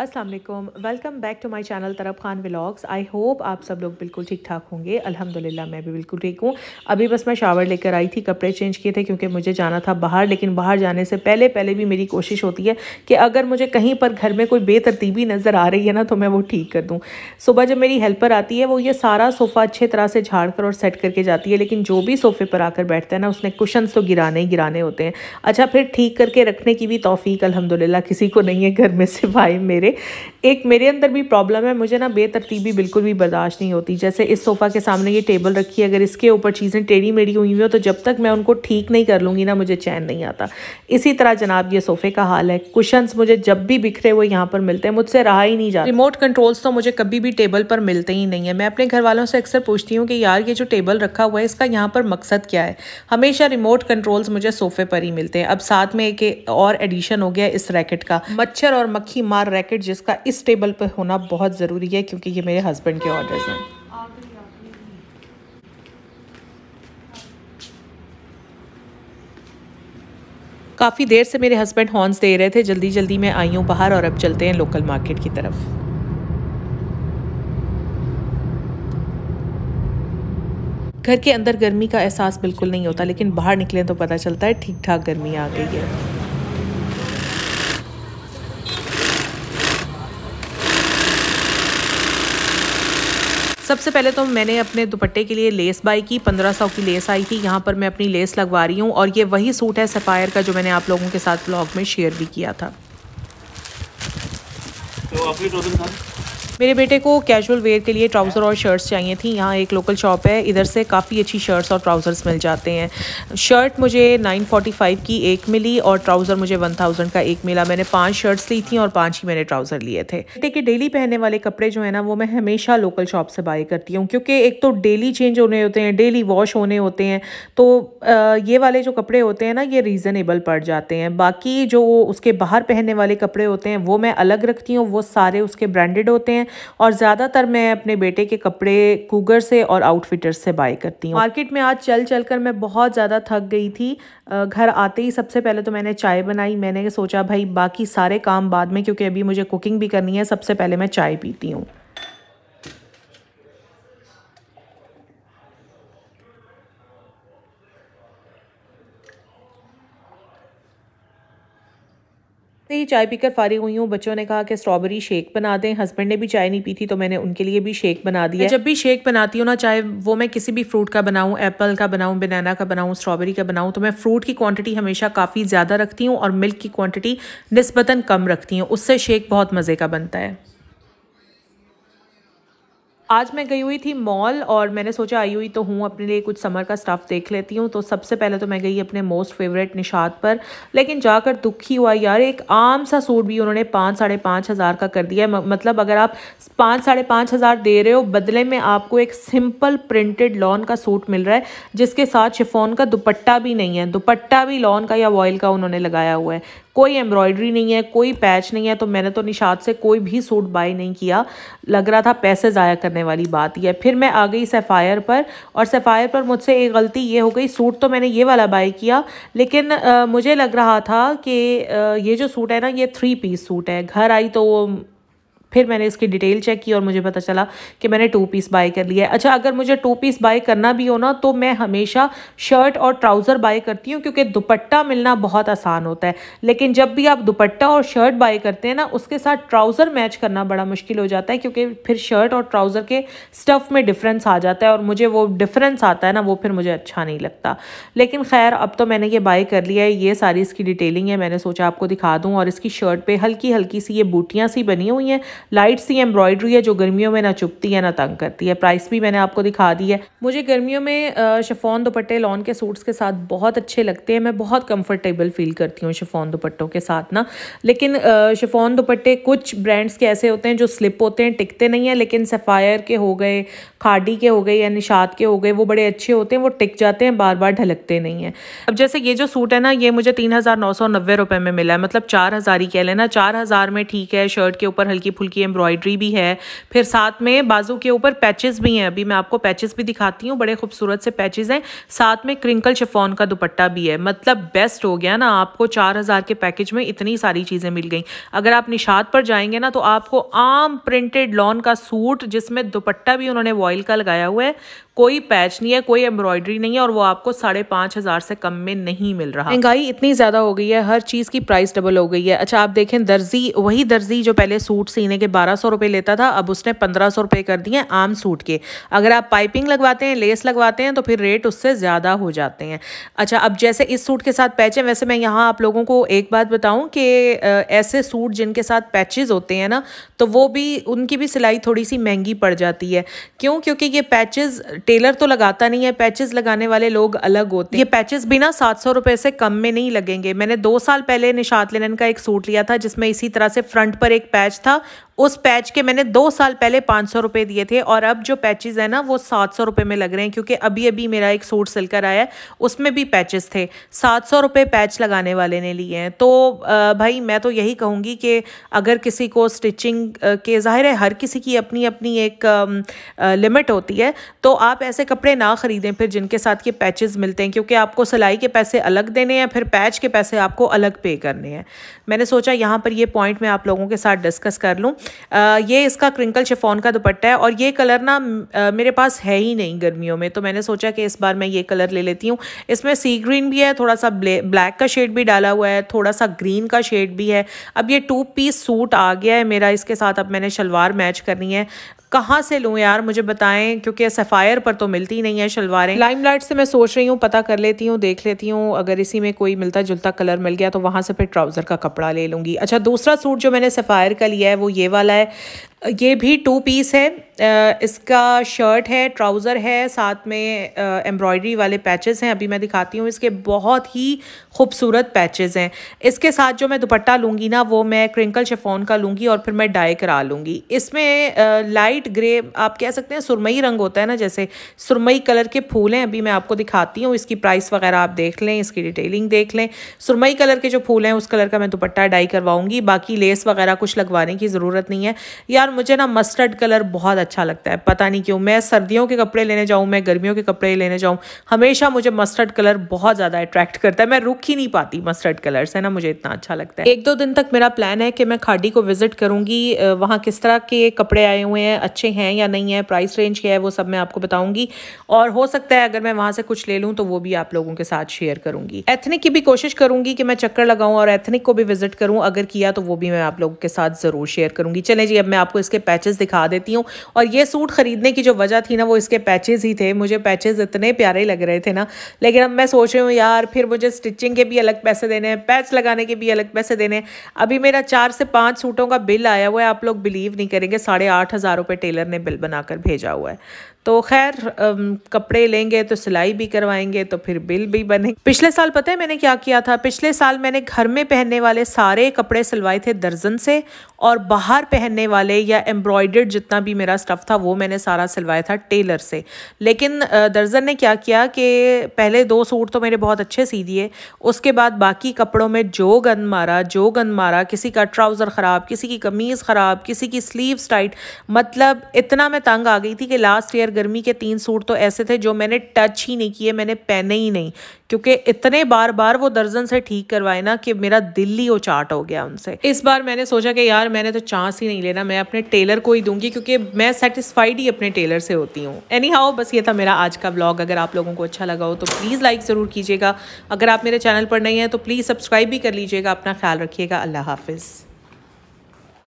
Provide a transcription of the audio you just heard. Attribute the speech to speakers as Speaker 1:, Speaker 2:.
Speaker 1: Aslam welcome back to my channel तरफ Khan vlogs I hope आप सब लोग बिल्कुल ठीक ठाक होंगे अल्हम्दुलिल्लाह मैं भी बिल्कुल ठीक हूँ अभी बस मैं शावर लेकर आई थी कपड़े चेंज किए थे क्योंकि मुझे जाना था बाहर लेकिन बाहर जाने से पहले पहले भी मेरी कोशिश होती है कि अगर मुझे कहीं पर घर में कोई बेतरतीबी नज़र आ रही है ना तो मैं वो ठीक कर दूँ सुबह जब मेरी हेल्पर आती है वो ये सारा सोफ़ा अच्छे तरह से झाड़ कर और सेट करके जाती है लेकिन जो भी सोफ़े पर आकर बैठता है ना उसने कुशंस तो गिराने ही गिराने होते हैं अच्छा फिर ठीक करके रखने की भी तोफ़ी अलहमदिल्ला किसी को नहीं है घर में सिवाए मेरे मेरे एक मेरे अंदर भी प्रॉब्लम है मुझे ना बेतरतीबी बिल्कुल भी बर्दाश्त नहीं होती जैसे इस सोफ़ा के सामने ये टेबल रखी है अगर इसके ऊपर चीज़ें टेढ़ी मेढ़ी हुई हुई हो तो जब तक मैं उनको ठीक नहीं कर लूँगी ना मुझे चैन नहीं आता इसी तरह जनाब ये सोफ़े का हाल है कुशंस मुझे जब भी बिखरे हुए यहाँ पर मिलते हैं मुझसे रहा ही नहीं जाता रिमोट कंट्रोल्स तो मुझे कभी भी टेबल पर मिलते ही नहीं है मैं अपने घर वालों से अक्सर पूछती हूँ कि यार ये जो टेबल रखा हुआ है इसका यहाँ पर मकसद क्या है हमेशा रिमोट कंट्रोल्स मुझे सोफ़े पर ही मिलते हैं अब साथ में एक और एडिशन हो गया इस रैकेट का मच्छर और मक्खी मार रैकेट पैकेट जिसका इस टेबल पर होना बहुत ज़रूरी है क्योंकि ये मेरे हस्बैंड के ऑर्डर्स हैं काफ़ी देर से मेरे हस्बैंड हॉर्न्स दे रहे थे जल्दी जल्दी मैं आई हूँ बाहर और अब चलते हैं लोकल मार्केट की तरफ घर के अंदर गर्मी का एहसास बिल्कुल नहीं होता लेकिन बाहर निकले तो पता चलता है ठीक ठाक गर्मी आ गई है सबसे पहले तो मैंने अपने दुपट्टे के लिए लेस बाई की पंद्रह सौ की लेस आई थी यहाँ पर मैं अपनी लेस लगवा रही हूँ और ये वही सूट है सफ़ायर का जो मैंने आप लोगों के साथ ब्लॉग में शेयर भी किया था तो मेरे बेटे को कैजुअल वेयर के लिए ट्राउज़र और शर्ट्स चाहिए थी यहाँ एक लोकल शॉप है इधर से काफ़ी अच्छी शर्ट्स और ट्राउज़र्स मिल जाते हैं शर्ट मुझे 945 की एक मिली और ट्राउज़र मुझे 1000 का एक मिला मैंने पांच शर्ट्स ली थी और पांच ही मैंने ट्राउज़र लिए थे बेटे के डेली पहनने वाले कपड़े जो है ना वो मैं हमेशा लोकल शॉप से बाई करती हूँ क्योंकि एक तो डेली चेंज होने होते हैं डेली वॉश होने होते हैं तो ये वाले जो कपड़े होते हैं ना ये रीज़नेबल पड़ जाते हैं बाकी जो उसके बाहर पहनने वाले कपड़े होते हैं वो मैं अलग रखती हूँ वो सारे उसके ब्रांडेड होते हैं हैं और ज़्यादातर मैं अपने बेटे के कपड़े कूगर से और आउटफिटर से बाय करती हूँ मार्केट में आज चल चल कर मैं बहुत ज़्यादा थक गई थी घर आते ही सबसे पहले तो मैंने चाय बनाई मैंने सोचा भाई बाकी सारे काम बाद में क्योंकि अभी मुझे कुकिंग भी करनी है सबसे पहले मैं चाय पीती हूँ ही चाय पीकर फारिग हुई हूँ बच्चों ने कहा कि स्ट्रॉबेरी शेक बना दें हस्बैंड ने भी चाय नहीं पी थी तो मैंने उनके लिए भी शेक बना दिया जब भी शेक बनाती हूँ ना चाहे वो मैं किसी भी फ्रूट का बनाऊँ एप्पल का बनाऊँ बनाना का बनाऊँ स्ट्रॉबेरी का बनाऊँ तो मैं फ्रूट की क्वान्टिटी हमेशा काफ़ी ज़्यादा रखती हूँ और मिल्क की क्वान्टिटी नस्बता कम रखती हूँ उससे शेक बहुत मज़े का बनता है आज मैं गई हुई थी मॉल और मैंने सोचा आई हुई तो हूँ अपने लिए कुछ समर का स्टफ़ देख लेती हूँ तो सबसे पहले तो मैं गई अपने मोस्ट फेवरेट निशाद पर लेकिन जाकर दुखी हुआ यार एक आम सा सूट भी उन्होंने पाँच साढ़े पाँच हज़ार का कर दिया है मतलब अगर आप पाँच साढ़े पाँच हज़ार दे रहे हो बदले में आपको एक सिंपल प्रिंटेड लॉन का सूट मिल रहा है जिसके साथ शिफोन का दुपट्टा भी नहीं है दुपट्टा भी लॉन का या वॉयल का उन्होंने लगाया हुआ है कोई एम्ब्रॉयडरी नहीं है कोई पैच नहीं है तो मैंने तो निशात से कोई भी सूट बाई नहीं किया लग रहा था पैसे ज़ाया करने वाली बात यह फिर मैं आ गई सफ़ायर पर और सफ़ायर पर मुझसे एक गलती ये हो गई सूट तो मैंने ये वाला बाई किया लेकिन आ, मुझे लग रहा था कि ये जो सूट है ना ये थ्री पीस सूट है घर आई तो वो फिर मैंने इसकी डिटेल चेक की और मुझे पता चला कि मैंने टू पीस बाय कर लिया है अच्छा अगर मुझे टू पीस बाय करना भी हो ना तो मैं हमेशा शर्ट और ट्राउज़र बाय करती हूँ क्योंकि दुपट्टा मिलना बहुत आसान होता है लेकिन जब भी आप दुपट्टा और शर्ट बाय करते हैं ना उसके साथ ट्राउज़र मैच करना बड़ा मुश्किल हो जाता है क्योंकि फिर शर्ट और ट्राउज़र के स्टफ़ में डिफ्रेंस आ जाता है और मुझे वो डिफरेंस आता है ना वो फिर मुझे अच्छा नहीं लगता लेकिन खैर अब तो मैंने ये बाय कर लिया है ये सारी इसकी डिटेलिंग है मैंने सोचा आपको दिखा दूँ और इसकी शर्ट पर हल्की हल्की सी ये बूटियाँ सी बनी हुई हैं लाइट सी एम्ब्रॉयडरी है जो गर्मियों में ना चुपती है ना तंग करती है प्राइस भी मैंने आपको दिखा दी है मुझे गर्मियों में शफोन दुपट्टे लॉन के सूट्स के साथ बहुत अच्छे लगते हैं मैं बहुत कंफर्टेबल फील करती हूँ शफोन दुपट्टों के साथ ना लेकिन शफोन दुपट्टे कुछ ब्रांड्स के ऐसे होते हैं जो स्लिप होते हैं टिकते नहीं हैं लेकिन सफ़ायर के हो गए खाडी के हो गए या निशात के हो गए वो बड़े अच्छे होते हैं वो टिक जाते हैं बार बार ढलकते नहीं हैं अब जैसे ये जो सूट है ना ये मुझे तीन हज़ार नौ सौ नब्बे रुपये में मिला है मतलब चार हज़ार ही कह लेना चार हज़ार में ठीक है शर्ट के ऊपर हल्की फुल्की फुल की एम्ब्रॉयडरी भी है फिर साथ में बाजू के ऊपर पैचेस भी हैं अभी मैं आपको पैचेस भी दिखाती हूँ बड़े खूबसूरत से पैचेस हैं साथ में क्रिंकल शिफॉन का दुपट्टा भी है मतलब बेस्ट हो गया ना आपको चार के पैकेज में इतनी सारी चीज़ें मिल गई अगर आप निशात पर जाएंगे ना तो आपको आम प्रिंटेड लॉन का सूट जिसमें दुपट्टा भी उन्होंने वॉयल का लगाया हुआ है कोई पैच नहीं है कोई एम्ब्रॉयडरी नहीं है और वो आपको साढ़े पांच हज़ार से कम में नहीं मिल रहा महंगाई इतनी ज़्यादा हो गई है हर चीज़ की प्राइस डबल हो गई है अच्छा आप देखें दर्जी वही दर्जी जो पहले सूट सीने महीने के बारह सौ रुपये लेता था अब उसने पंद्रह सौ रुपये कर दिए आम सूट के अगर आप पाइपिंग लगवाते हैं लेस लगवाते हैं तो फिर रेट उससे ज़्यादा हो जाते हैं अच्छा अब जैसे इस सूट के साथ पैच है वैसे मैं यहाँ आप लोगों को एक बात बताऊँ कि ऐसे सूट जिनके साथ पैचेज़ होते हैं ना तो वो भी उनकी भी सिलाई थोड़ी सी महंगी पड़ जाती है क्यों क्योंकि ये पैचेज़ टेलर तो लगाता नहीं है पैचेज़ लगाने वाले लोग अलग होते हैं ये पैचेज़ भी ना सात सौ रुपये से कम में नहीं लगेंगे मैंने दो साल पहले निशात लेन का एक सूट लिया था जिसमें इसी तरह से फ्रंट पर एक पैच था उस पैच के मैंने दो साल पहले पाँच सौ रुपये दिए थे और अब जो पैचेज़ हैं ना वो सात सौ रुपये में लग रहे हैं क्योंकि अभी अभी मेरा एक सूट सिलकर आया है उसमें भी पैचेस थे सात सौ रुपये पैच लगाने वाले ने लिए हैं तो भाई मैं तो यही कहूँगी कि अगर किसी को स्टिचिंग के ज़ाहिर है हर किसी की अपनी अपनी एक लिमिट होती है तो आप ऐसे कपड़े ना ख़रीदें फिर जिनके साथ ये पैचेज़ मिलते हैं क्योंकि आपको सिलाई के पैसे अलग देने हैं फिर पैच के पैसे आपको अलग पे करने हैं मैंने सोचा यहाँ पर ये पॉइंट मैं आप लोगों के साथ डिस्कस कर लूँ ये इसका क्रिंकल शिफॉन का दुपट्टा है और ये कलर ना मेरे पास है ही नहीं गर्मियों में तो मैंने सोचा कि इस बार मैं ये कलर ले लेती हूँ इसमें सी ग्रीन भी है थोड़ा सा ब्लैक का शेड भी डाला हुआ है थोड़ा सा ग्रीन का शेड भी है अब ये टू पीस सूट आ गया है मेरा इसके साथ अब मैंने शलवार मैच करनी है कहाँ से लूँ यार मुझे बताएं क्योंकि सफ़ायर पर तो मिलती नहीं है शलवारें लाइट से मैं सोच रही हूँ पता कर लेती हूँ देख लेती हूँ अगर इसी में कोई मिलता जुलता कलर मिल गया तो वहाँ से फिर ट्राउज़र का कपड़ा ले लूँगी अच्छा दूसरा सूट जो मैंने सफ़ायर का लिया है वो ये वाला है ये भी टू पीस है इसका शर्ट है ट्राउज़र है साथ में एम्ब्रॉयडरी वाले पैचेस हैं अभी मैं दिखाती हूँ इसके बहुत ही खूबसूरत पैचेस हैं इसके साथ जो मैं दुपट्टा लूँगी ना वो मैं क्रिंकल शेफोन का लूँगी और फिर मैं डाई करा लूँगी इसमें लाइट ग्रे आप कह सकते हैं सुरमई रंग होता है ना जैसे सुरमई कलर के फूल हैं अभी मैं आपको दिखाती हूँ इसकी प्राइस वगैरह आप देख लें इसकी डिटेलिंग देख लें सुरमई कलर के जो फूल हैं उस कलर का मैं दुपट्टा डाई करवाऊँगी बाकी लेस वगैरह कुछ लगवाने की ज़रूरत नहीं है या यार मुझे ना मस्टर्ड कलर बहुत अच्छा लगता है पता नहीं क्यों मैं सर्दियों के कपड़े लेने जाऊँ मैं गर्मियों के कपड़े लेने जाऊँ हमेशा मुझे मस्टर्ड कलर बहुत ज़्यादा अट्रैक्ट करता है मैं रुक ही नहीं पाती मस्टर्ड कलर से ना मुझे इतना अच्छा लगता है एक दो दिन तक मेरा प्लान है कि मैं खाडी को विजिट करूँगी वहाँ किस तरह के कपड़े आए हुए हैं अच्छे हैं या नहीं है प्राइस रेंज क्या है वो सब मैं आपको बताऊँगी और हो सकता है अगर मैं वहाँ से कुछ ले लूँ तो वो भी आप लोगों के साथ शेयर करूँगी एथनिक की भी कोशिश करूँगी कि मैं चक्कर लगाऊँ और एथनिक को भी विजिट करूँ अगर किया तो वो भी मैं आप लोगों के साथ ज़रूर शेयर करूँगी चले जी अब मैं आपको आपको इसके पैचेस दिखा देती हूँ और ये सूट ख़रीदने की जो वजह थी ना वो इसके पैचेस ही थे मुझे पैचेस इतने प्यारे लग रहे थे ना लेकिन अब मैं सोच रही हूँ यार फिर मुझे स्टिचिंग के भी अलग पैसे देने हैं पैच लगाने के भी अलग पैसे देने अभी मेरा चार से पाँच सूटों का बिल आया हुआ है आप लोग बिलीव नहीं करेंगे साढ़े आठ हज़ार टेलर ने बिल बनाकर भेजा हुआ है तो खैर कपड़े लेंगे तो सिलाई भी करवाएंगे तो फिर बिल भी बने पिछले साल पता है मैंने क्या किया था पिछले साल मैंने घर में पहनने वाले सारे कपड़े सिलवाए थे दर्जन से और बाहर पहनने वाले या एम्ब्रॉयडर्ड जितना भी मेरा स्टफ़ था वो मैंने सारा सिलवाया था टेलर से लेकिन दर्जन ने क्या किया कि पहले दो सूट तो मेरे बहुत अच्छे सी दिए उसके बाद बाकी कपड़ों में जो गंद मारा जो गंद मारा किसी का ट्राउज़र ख़राब किसी की कमीज़ ख़राब किसी की स्लीव्स टाइट मतलब इतना मैं तंग आ गई थी कि लास्ट ईयर गर्मी के तीन सूट तो ऐसे थे जो मैंने टच ही नहीं किए मैंने पहने ही नहीं क्योंकि इतने बार बार वो दर्जन से ठीक करवाए ना कि मेरा दिल ही उचाट हो गया उनसे इस बार मैंने सोचा कि यार मैंने तो चांस ही नहीं लेना मैं अपने टेलर को ही दूंगी क्योंकि मैं सेटिस्फाइड ही अपने टेलर से होती हूँ एनी हाउ बस ये था मेरा आज का ब्लॉग अगर आप लोगों को अच्छा लगा हो तो प्लीज़ लाइक ज़रूर कीजिएगा अगर आप मेरे चैनल पर नहीं हैं तो प्लीज़ सब्सक्राइब भी कर लीजिएगा अपना ख्याल रखिएगा अल्लाह हाफिज़